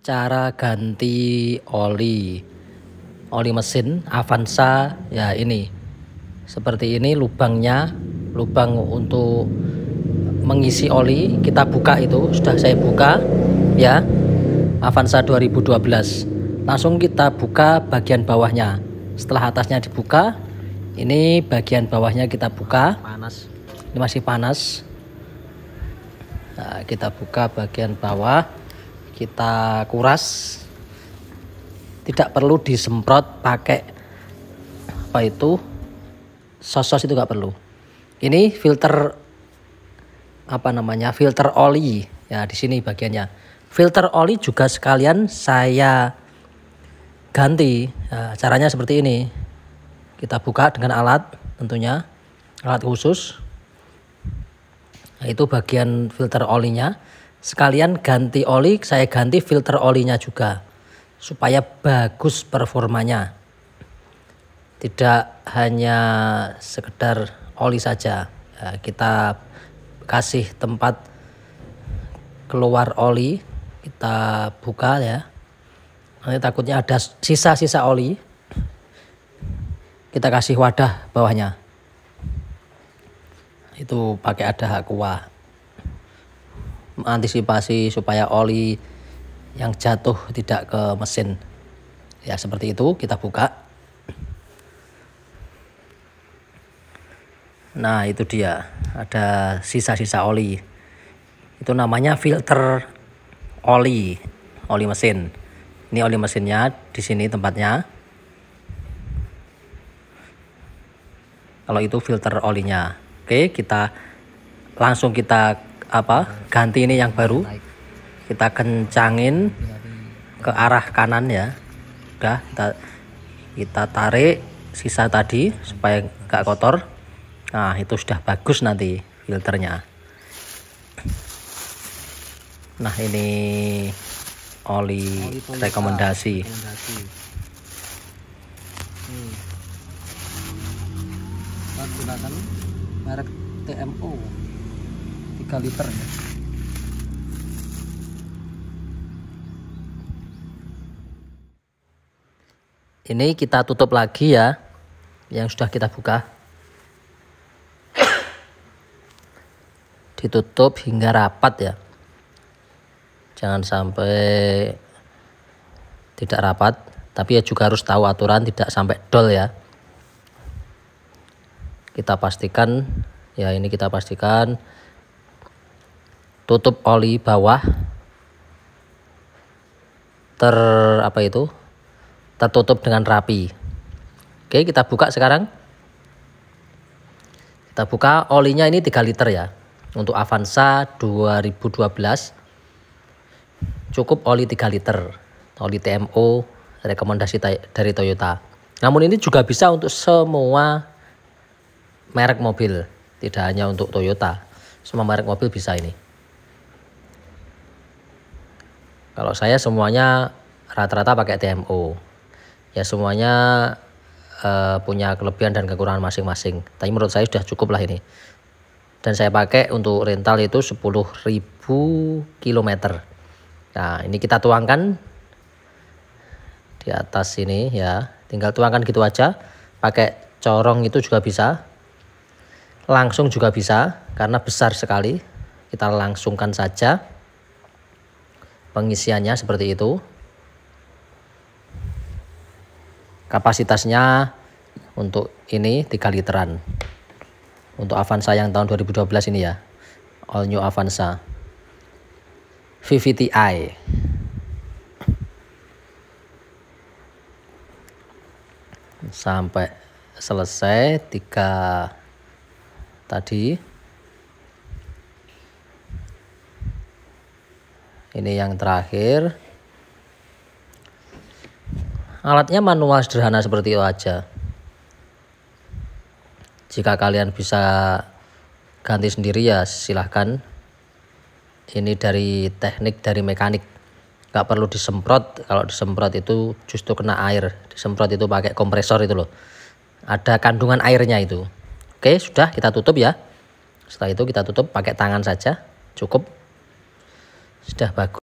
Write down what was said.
cara ganti oli oli mesin Avanza ya ini seperti ini lubangnya lubang untuk mengisi oli kita buka itu sudah saya buka ya Avanza 2012 langsung kita buka bagian bawahnya setelah atasnya dibuka ini bagian bawahnya kita buka panas ini masih panas nah, kita buka bagian bawah kita kuras tidak perlu disemprot pakai apa itu sosos itu nggak perlu ini filter apa namanya filter oli ya di sini bagiannya filter oli juga sekalian saya ganti ya, caranya seperti ini kita buka dengan alat tentunya alat khusus nah, itu bagian filter olinya Sekalian ganti oli, saya ganti filter olinya juga supaya bagus performanya. Tidak hanya sekedar oli saja. Ya, kita kasih tempat keluar oli, kita buka ya. Nanti takutnya ada sisa-sisa oli. Kita kasih wadah bawahnya. Itu pakai ada hak kuah mengantisipasi supaya oli yang jatuh tidak ke mesin. Ya, seperti itu kita buka. Nah, itu dia. Ada sisa-sisa oli. Itu namanya filter oli, oli mesin. Ini oli mesinnya di sini tempatnya. Kalau itu filter olinya. Oke, kita langsung kita apa ganti ini yang baru kita kencangin ke arah kanan ya udah kita kita tarik sisa tadi supaya nggak kotor nah itu sudah bagus nanti filternya nah ini oli, rekomendasi, gunakan merek TMO 3 liter ya. Ini kita tutup lagi ya yang sudah kita buka. Ditutup hingga rapat ya. Jangan sampai tidak rapat, tapi ya juga harus tahu aturan tidak sampai dol ya. Kita pastikan ya ini kita pastikan tutup oli bawah ter apa itu tertutup dengan rapi oke kita buka sekarang kita buka olinya ini 3 liter ya untuk Avanza 2012 cukup oli 3 liter oli TMO rekomendasi dari Toyota namun ini juga bisa untuk semua merek mobil tidak hanya untuk Toyota semua merek mobil bisa ini Kalau saya semuanya rata-rata pakai TMO. Ya semuanya uh, punya kelebihan dan kekurangan masing-masing. Tapi menurut saya sudah cukup lah ini. Dan saya pakai untuk rental itu 10.000 km. Nah, ini kita tuangkan di atas sini ya. Tinggal tuangkan gitu aja. Pakai corong itu juga bisa. Langsung juga bisa karena besar sekali. Kita langsungkan saja pengisiannya seperti itu kapasitasnya untuk ini 3 literan untuk Avanza yang tahun 2012 ini ya all new Avanza VVTi sampai selesai tiga tadi ini yang terakhir alatnya manual sederhana seperti itu aja jika kalian bisa ganti sendiri ya silahkan ini dari teknik dari mekanik Gak perlu disemprot kalau disemprot itu justru kena air disemprot itu pakai kompresor itu loh ada kandungan airnya itu oke sudah kita tutup ya setelah itu kita tutup pakai tangan saja cukup sudah bagus